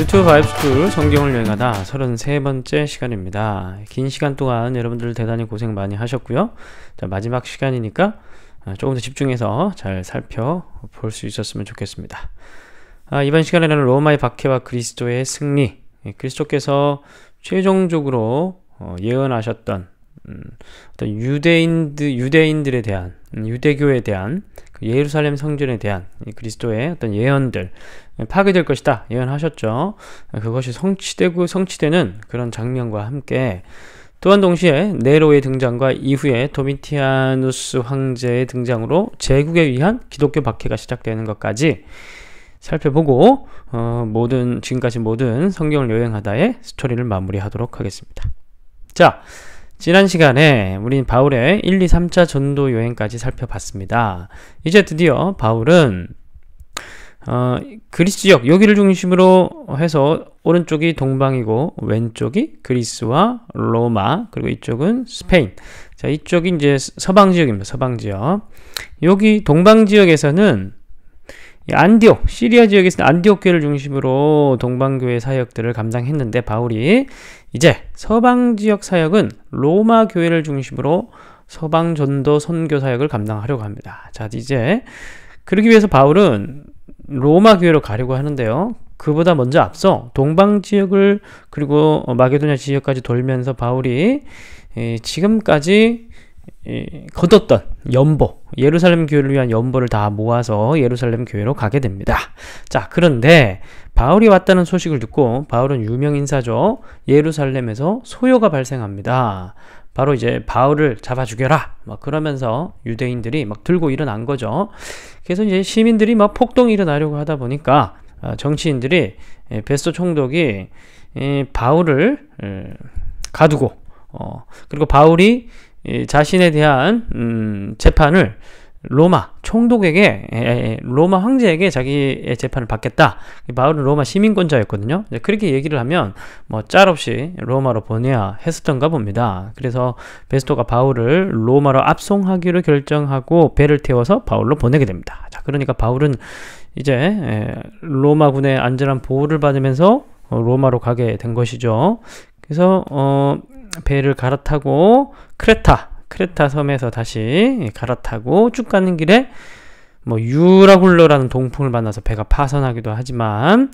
유튜브 바이브스쿨 정경을 여행하다 33번째 시간입니다. 긴 시간 동안 여러분들 대단히 고생 많이 하셨고요. 자, 마지막 시간이니까 어, 조금 더 집중해서 잘 살펴볼 수 있었으면 좋겠습니다. 아, 이번 시간에는 로마의 박해와 그리스도의 승리 예, 그리스도께서 최종적으로 어, 예언하셨던 음, 어떤 유대인들, 유대인들에 대한 음, 유대교에 대한 그 예루살렘 성전에 대한 그리스도의 어떤 예언들 파괴될 것이다 예언하셨죠. 그것이 성취되고 성취되는 그런 장면과 함께 또한 동시에 네로의 등장과 이후에 도미티아누스 황제의 등장으로 제국에 의한 기독교 박해가 시작되는 것까지 살펴보고 어, 모든 지금까지 모든 성경을 여행하다의 스토리를 마무리하도록 하겠습니다. 자, 지난 시간에 우린 바울의 1, 2, 3차 전도 여행까지 살펴봤습니다. 이제 드디어 바울은 어, 그리스 지역 여기를 중심으로 해서 오른쪽이 동방이고 왼쪽이 그리스와 로마 그리고 이쪽은 스페인 자 이쪽이 이제 서방 지역입니다 서방 지역 여기 동방 지역에서는 안디옥, 시리아 지역에서는 안디옥 교회를 중심으로 동방교회 사역들을 감당했는데 바울이 이제 서방 지역 사역은 로마 교회를 중심으로 서방 전도 선교 사역을 감당하려고 합니다. 자, 이제 그러기 위해서 바울은 로마 교회로 가려고 하는데요. 그보다 먼저 앞서 동방 지역을 그리고 마게도냐 지역까지 돌면서 바울이 지금까지 예, 거뒀던 연보, 예루살렘 교회를 위한 연보를 다 모아서 예루살렘 교회로 가게 됩니다. 자, 그런데 바울이 왔다는 소식을 듣고 바울은 유명 인사죠. 예루살렘에서 소요가 발생합니다. 바로 이제 바울을 잡아 죽여라. 막 그러면서 유대인들이 막 들고 일어난 거죠. 그래서 이제 시민들이 막 폭동이 일어나려고 하다 보니까 어, 정치인들이 베스토 예, 총독이 예, 바울을 음, 가두고 어, 그리고 바울이 자신에 대한 음, 재판을 로마 총독에게 로마 황제에게 자기의 재판을 받겠다. 바울은 로마 시민권자였거든요. 그렇게 얘기를 하면 뭐 짤없이 로마로 보내야 했었던가 봅니다. 그래서 베스토가 바울을 로마로 압송하기로 결정하고 배를 태워서 바울로 보내게 됩니다. 자, 그러니까 바울은 이제 로마군의 안전한 보호를 받으면서 로마로 가게 된 것이죠. 그래서 어 배를 갈아타고 크레타 크레타 섬에서 다시 갈아타고 쭉 가는 길에 뭐 유라굴러라는 동풍을 만나서 배가 파선하기도 하지만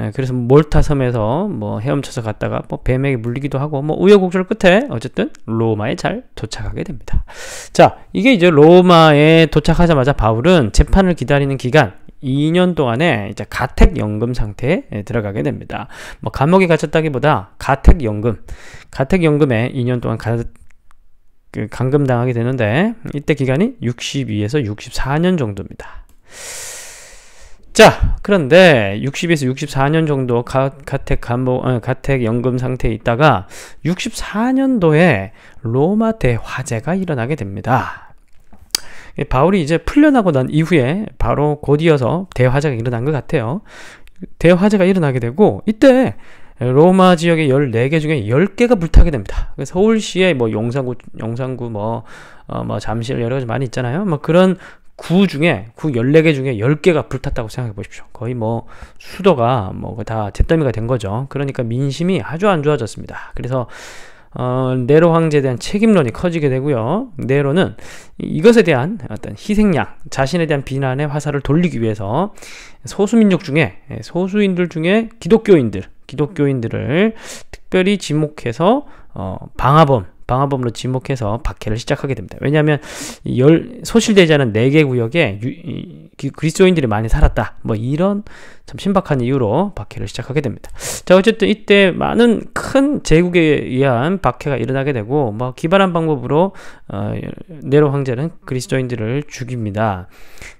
예, 그래서 몰타 섬에서 뭐 헤엄쳐서 갔다가 뭐 뱀에게 물리기도 하고 뭐 우여곡절 끝에 어쨌든 로마에 잘 도착하게 됩니다. 자, 이게 이제 로마에 도착하자마자 바울은 재판을 기다리는 기간 2년 동안에 이제 가택연금 상태에 들어가게 됩니다. 뭐 감옥에 갇혔다기보다 가택연금, 가택연금에 2년 동안 가, 그 감금당하게 되는데 이때 기간이 62에서 64년 정도입니다. 자, 그런데 60에서 64년 정도 가, 가택 감옥, 어, 가택 연금 상태에 있다가 64년도에 로마 대화재가 일어나게 됩니다. 예, 바울이 이제 풀려나고 난 이후에 바로 곧 이어서 대화제가 일어난 것 같아요. 대화제가 일어나게 되고 이때 로마 지역의 14개 중에 10개가 불타게 됩니다. 그 서울시의 뭐 용산구, 용산구 뭐, 어, 뭐 잠실 여러 가지 많이 있잖아요. 뭐 그런 구 중에, 구 14개 중에 10개가 불탔다고 생각해 보십시오. 거의 뭐 수도가 뭐 다 잿더미가 된 거죠. 그러니까 민심이 아주 안 좋아졌습니다. 그래서 어, 네로 황제에 대한 책임론이 커지게 되고요. 네로는 이것에 대한 어떤 희생양, 자신에 대한 비난의 화살을 돌리기 위해서 소수민족 중에 예, 소수인들 중에 기독교인들, 기독교인들을 특별히 지목해서 어, 방화범 방화범으로 지목해서 박해를 시작하게 됩니다. 왜냐하면 열, 소실되지 않은 4개 구역에 유, 이, 그리스도인들이 많이 살았다. 뭐 이런 참 신박한 이유로 박해를 시작하게 됩니다. 자, 어쨌든 이때 많은 큰 제국에 의한 박해가 일어나게 되고, 뭐 기발한 방법으로 어, 네로 황제는 그리스도인들을 죽입니다.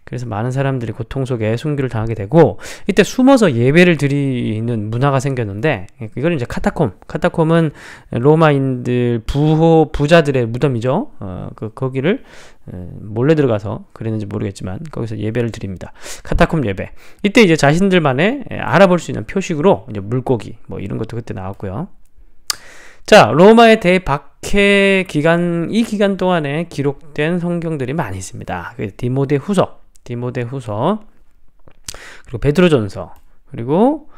그래서 많은 사람들이 고통 속에 순교를 당하게 되고, 이때 숨어서 예배를 드리는 문화가 생겼는데, 예, 이걸 이제 카타콤. 카타콤은 로마인들 부호 부자들의 무덤이죠. 어, 그 거기를 어, 몰래 들어가서 그랬는지 모르겠지만 거기서 예배를 드립니다. 카타콤 예배. 이때 이제 자신들 며칠 만에 예, 알아볼 수 있는 표식으로 이제 물고기 뭐 이런 것도 그때 나왔고요. 자, 로마의 대박해 기간 이 기간 동안에 기록된 성경들이 많이 있습니다. 그 디모데 후서, 디모데 후서, 그리고 베드로전서, 그리고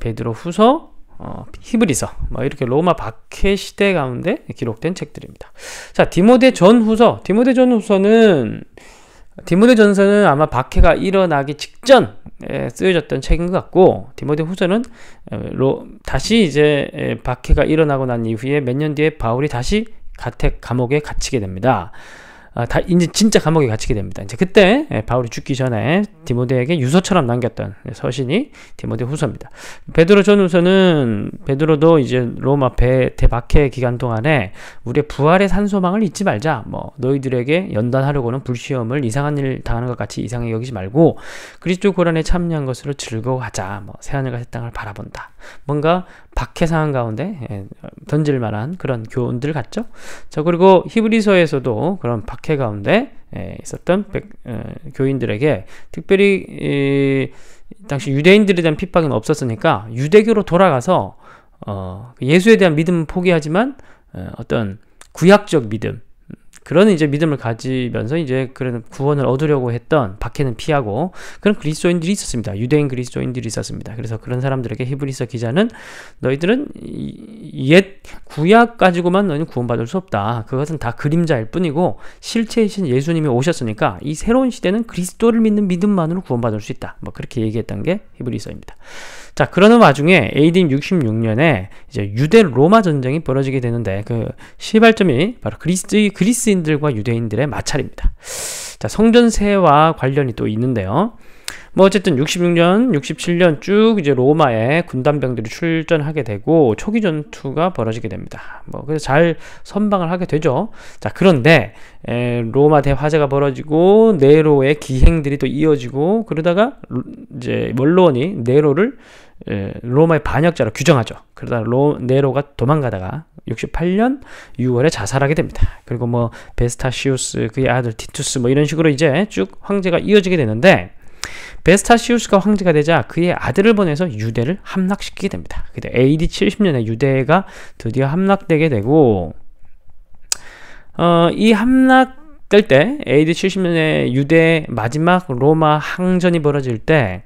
베드로 후서, 어, 히브리서 뭐 이렇게 로마 박해 시대 가운데 기록된 책들입니다. 자 디모데 전후서 디모데 전후서는 디모데 전서는 아마 박해가 일어나기 직전에 쓰여졌던 책인 것 같고 디모데 후서는 다시 이제 박해가 일어나고 난 이후에 몇 년 뒤에 바울이 다시 가택 감옥에 갇히게 됩니다. 아, 다 이제 진짜 감옥에 갇히게 됩니다. 이제 그때 예, 바울이 죽기 전에 디모데에게 유서처럼 남겼던 서신이 디모데 후서입니다. 베드로 전후서는 베드로도 이제 로마 배 대박해 기간 동안에 우리의 부활의 산소망을 잊지 말자. 뭐 너희들에게 연단하려고는 불시험을 이상한 일 당하는 것 같이 이상해 여기지 말고 그리스도 고난에 참여한 것으로 즐거워하자. 뭐 새하늘과 새 땅을 바라본다. 뭔가 박해 상황 가운데 예, 던질 만한 그런 교훈들 같죠. 자 그리고 히브리서에서도 그런 박해 가운데 예, 있었던 백, 어, 교인들에게 특별히 이, 당시 유대인들에 대한 핍박은 없었으니까 유대교로 돌아가서 어, 예수에 대한 믿음은 포기하지만 어, 어떤 구약적 믿음 그런 이제 믿음을 가지면서 이제 그런 구원을 얻으려고 했던 박해는 피하고 그런 그리스도인들이 있었습니다. 유대인 그리스도인들이 있었습니다. 그래서 그런 사람들에게 히브리서 기자는 너희들은 옛 구약 가지고만 너희는 구원받을 수 없다. 그것은 다 그림자일 뿐이고 실체이신 예수님이 오셨으니까 이 새로운 시대는 그리스도를 믿는 믿음만으로 구원받을 수 있다. 뭐 그렇게 얘기했던 게 히브리서입니다. 자, 그러는 와중에 AD 66년에 이제 유대 로마 전쟁이 벌어지게 되는데 그 시발점이 바로 그리스 그리스인 헬라인들과 유대인들의 마찰입니다. 자, 성전세와 관련이 또 있는데요. 뭐 어쨌든 66년, 67년 쭉 이제 로마에 군단병들이 출전하게 되고 초기 전투가 벌어지게 됩니다. 뭐 그래서 잘 선방을 하게 되죠. 자 그런데 에, 로마 대화재가 벌어지고 네로의 기행들이 또 이어지고 그러다가 이제 원로원 네로를 에, 로마의 반역자로 규정하죠. 그러다 로, 네로가 도망가다가 68년 6월에 자살하게 됩니다. 그리고 뭐 베스타시우스 그의 아들 티투스 뭐 이런 식으로 이제 쭉 황제가 이어지게 되는데 베스타시우스가 황제가 되자 그의 아들을 보내서 유대를 함락시키게 됩니다. 그때 AD 70년에 유대가 드디어 함락되게 되고 어, 이 함락 뜰 때, AD 70년에 유대 마지막 로마 항전이 벌어질 때,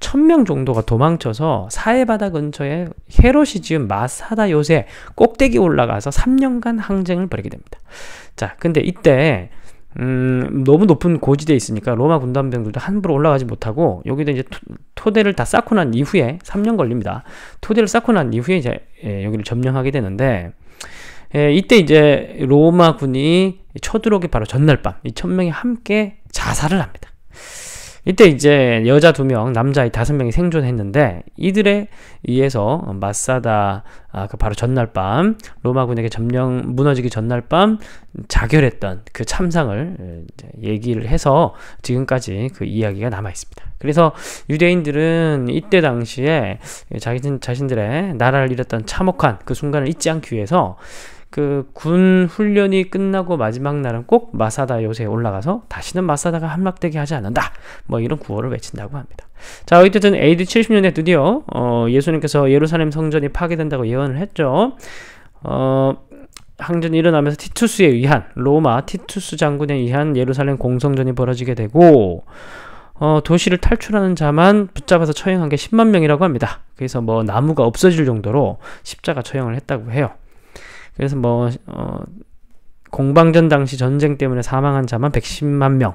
천 명 정도가 도망쳐서 사해바다 근처에 헤롯이 지은 마사다 요새 꼭대기 올라가서 3년간 항쟁을 벌이게 됩니다. 자, 근데 이때, 음, 너무 높은 고지대에 있으니까 로마 군단병들도 함부로 올라가지 못하고, 여기도 이제 토, 대를다 쌓고 난 이후에, 3년 걸립니다. 토대를 쌓고 난 이후에 이제, 예, 여기를 점령하게 되는데, 예, 이때 이제 로마군이 쳐들어오기 바로 전날 밤 이 천명이 함께 자살을 합니다. 이때 이제 여자 두 명, 남자 이 다섯 명이 생존했는데 이들에 의해서 마사다 아, 그 바로 전날 밤 로마군에게 점령 무너지기 전날 밤 자결했던 그 참상을 얘기를 해서 지금까지 그 이야기가 남아 있습니다. 그래서 유대인들은 이때 당시에 자기 자신들의 나라를 잃었던 참혹한 그 순간을 잊지 않기 위해서 그군 훈련이 끝나고 마지막 날은 꼭 마사다 요새에 올라가서 다시는 마사다가 함락되게 하지 않는다. 뭐 이런 구호를 외친다고 합니다. 자, 어쨌든 AD 70년에 드디어 어, 예수님께서 예루살렘 성전이 파괴된다고 예언을 했죠. 어, 항전이 일어나면서 티투스에 의한 로마 티투스 장군에 의한 예루살렘 공성전이 벌어지게 되고 어, 도시를 탈출하는 자만 붙잡아서 처형한 게 10만 명이라고 합니다. 그래서 뭐 나무가 없어질 정도로 십자가 처형을 했다고 해요. 그래서 뭐, 어, 공방전 당시 전쟁 때문에 사망한 자만 110만 명.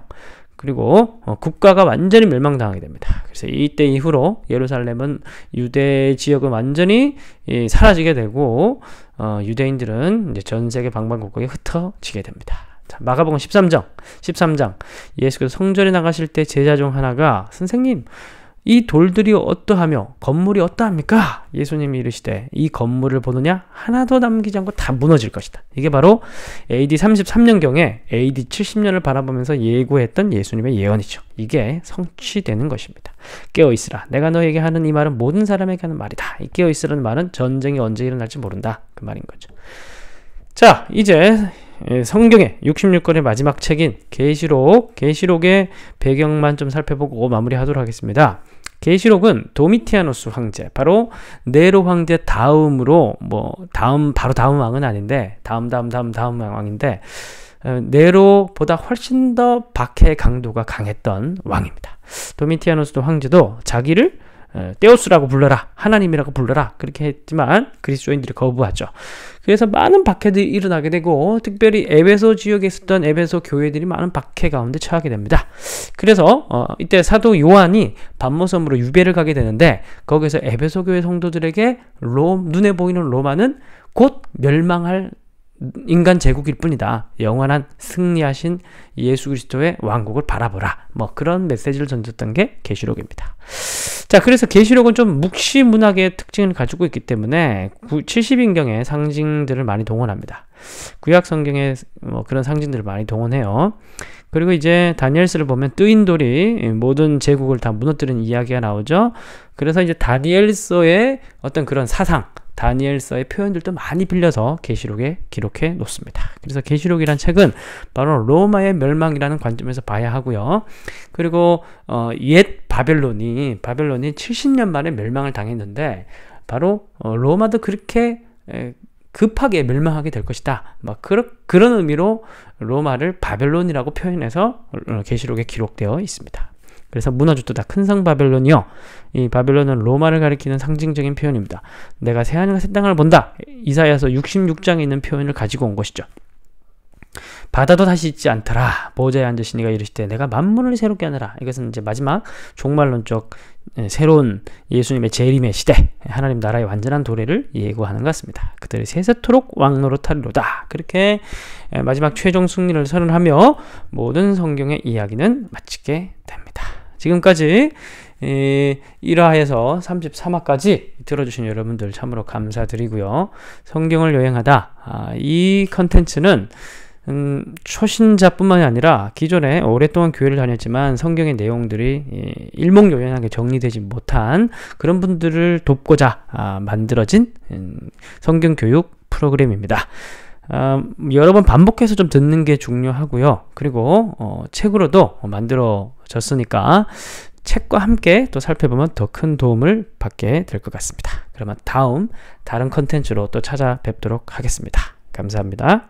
그리고 어, 국가가 완전히 멸망당하게 됩니다. 그래서 이때 이후로 예루살렘은 유대 지역은 완전히 예, 사라지게 되고 어, 유대인들은 이제 전 세계 방방곡곡에 흩어지게 됩니다. 자, 마가복음 13장, 13장 예수께서 성전에 나가실 때 제자 중 하나가 선생님 이 돌들이 어떠하며 건물이 어떠합니까? 예수님이 이르시되 이 건물을 보느냐 하나도 남기지 않고 다 무너질 것이다. 이게 바로 AD 33년경에 AD 70년을 바라보면서 예고했던 예수님의 예언이죠. 이게 성취되는 것입니다. 깨어 있으라. 내가 너에게 하는 이 말은 모든 사람에게 하는 말이다. 이 깨어 있으라는 말은 전쟁이 언제 일어날지 모른다. 그 말인 거죠. 자, 이제 예, 성경의 66권의 마지막 책인 계시록, 계시록의 배경만 좀 살펴보고 마무리하도록 하겠습니다. 계시록은 도미티아노스 황제, 바로 네로 황제 다음으로 뭐 다음 바로 다음 왕은 아닌데 다음 다음 다음 다음 왕인데 어, 네로보다 훨씬 더 박해 강도가 강했던 왕입니다. 도미티아노스도 황제도 자기를 떼오스라고 어, 불러라 하나님이라고 불러라 그렇게 했지만 그리스도인들이 거부하죠. 그래서 많은 박해들이 일어나게 되고 특별히 에베소 지역에 있었던 에베소 교회들이 많은 박해 가운데 처하게 됩니다. 그래서 어, 이때 사도 요한이 반모섬으로 유배를 가게 되는데 거기서 에베소 교회 성도들에게 로, 눈에 보이는 로마는 곧 멸망할 인간 제국일 뿐이다. 영원한 승리하신 예수 그리스도의 왕국을 바라보라. 뭐 그런 메시지를 던졌던 게 계시록입니다. 자, 그래서 계시록은 좀 묵시 문학의 특징을 가지고 있기 때문에 70인경의 상징들을 많이 동원합니다. 구약 성경에뭐 그런 상징들을 많이 동원해요. 그리고 이제 다니엘스를 보면 뜨인 돌이 모든 제국을 다 무너뜨리는 이야기가 나오죠. 그래서 이제 다니엘서의 어떤 그런 사상, 다니엘서의 표현들도 많이 빌려서 계시록에 기록해 놓습니다. 그래서 계시록이란 책은 바로 로마의 멸망이라는 관점에서 봐야 하고요. 그리고 어, 옛 바벨론이 바벨론이 70년 만에 멸망을 당했는데 바로 어, 로마도 그렇게 에, 급하게 멸망하게 될 것이다. 막 그런 그런 의미로 로마를 바벨론이라고 표현해서 어, 계시록에 기록되어 있습니다. 그래서 문화주도 다큰 성 바벨론이요. 이 바벨론은 로마를 가리키는 상징적인 표현입니다. 내가 새하늘과 새 땅을 본다. 이사야서 66장에 있는 표현을 가지고 온 것이죠. 바다도 다시 있지 않더라. 보좌에 앉으시니가 이르시되 내가 만물을 새롭게 하느라. 이것은 이제 마지막 종말론적 예, 새로운 예수님의 재림의 시대, 하나님 나라의 완전한 도래를 예고하는 것 같습니다. 그들이 세세토록 왕로로 탈로다. 그렇게 예, 마지막 최종 승리를 선언하며 모든 성경의 이야기는 마치게 됩니다. 지금까지 1화에서 33화까지 들어주신 여러분들 참으로 감사드리고요. 성경을 여행하다 아, 이 컨텐츠는 음, 초신자뿐만이 아니라 기존에 오랫동안 교회를 다녔지만 성경의 내용들이 일목요연하게 정리되지 못한 그런 분들을 돕고자 아, 만들어진 음, 성경 교육 프로그램입니다. 음, 여러 번 반복해서 좀 듣는 게 중요하고요. 그리고 어, 책으로도 만들어졌으니까 책과 함께 또 살펴보면 더 큰 도움을 받게 될 것 같습니다. 그러면 다음 다른 컨텐츠로 또 찾아뵙도록 하겠습니다. 감사합니다.